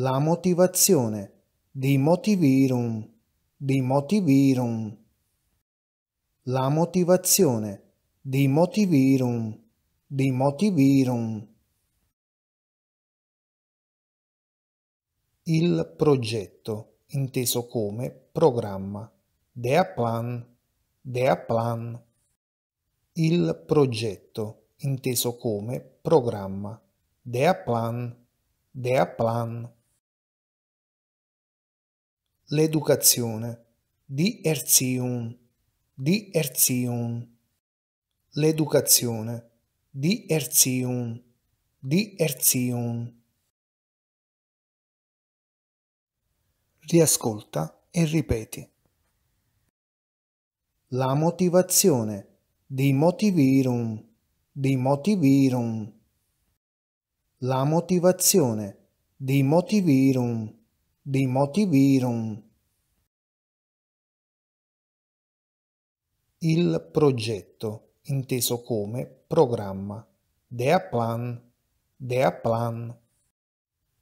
La motivazione. motivirum Dimotivirum. motivirum La motivazione. motivirum Dimotivirum. motivirum Il progetto, inteso come programma. Dea plan. Dea plan. Il progetto, inteso come programma. Dea plan. Dea plan. L'educazione di Erzion, di Erzion. L'educazione di Erzion, di Erzion. Riascolta e ripeti. La motivazione di motivirum, di motivirum. La motivazione di motivirum dimotivirum. Il progetto, inteso come programma, dea plan, dea plan.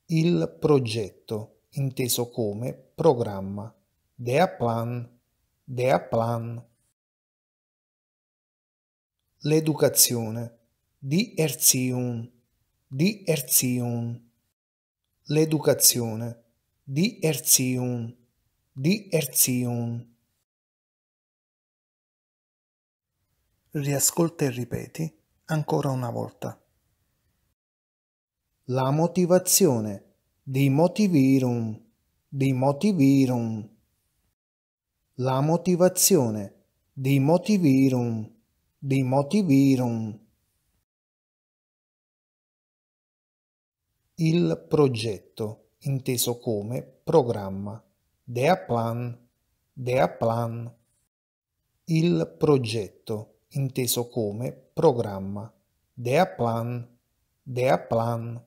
Il progetto, inteso come programma, dea plan, dea plan. L'educazione, di Erzium, di Erzium. L'educazione, di Erzium, di Erzium. Riascolta e ripeti ancora una volta. La motivazione di motivirum, di motivirum. La motivazione di motivirum, di motivirum. Il progetto inteso come programma, dea plan, dea plan. Il progetto, inteso come programma, dea plan, dea plan.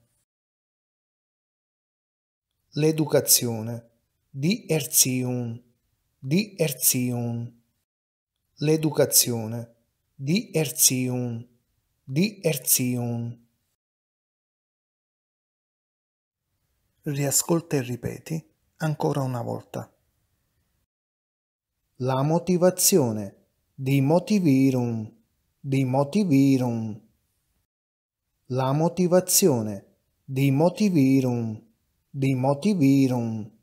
L'educazione, di Erziun, di Erziun. L'educazione, di Erziun, di Erziun. riascolta e ripeti ancora una volta. La motivazione di motivirum, di motivirum. La motivazione di motivirum, di motivirum.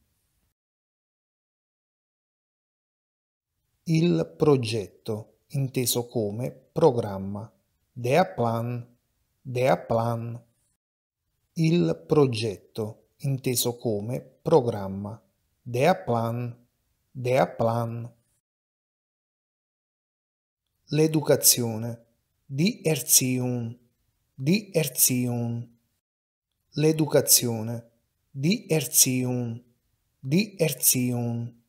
Il progetto, inteso come programma, dea plan, dea plan. Il progetto inteso come programma, Deaplan, Deaplan. L'educazione di Erziun, di Erziun. L'educazione di Erziun, di Erziun.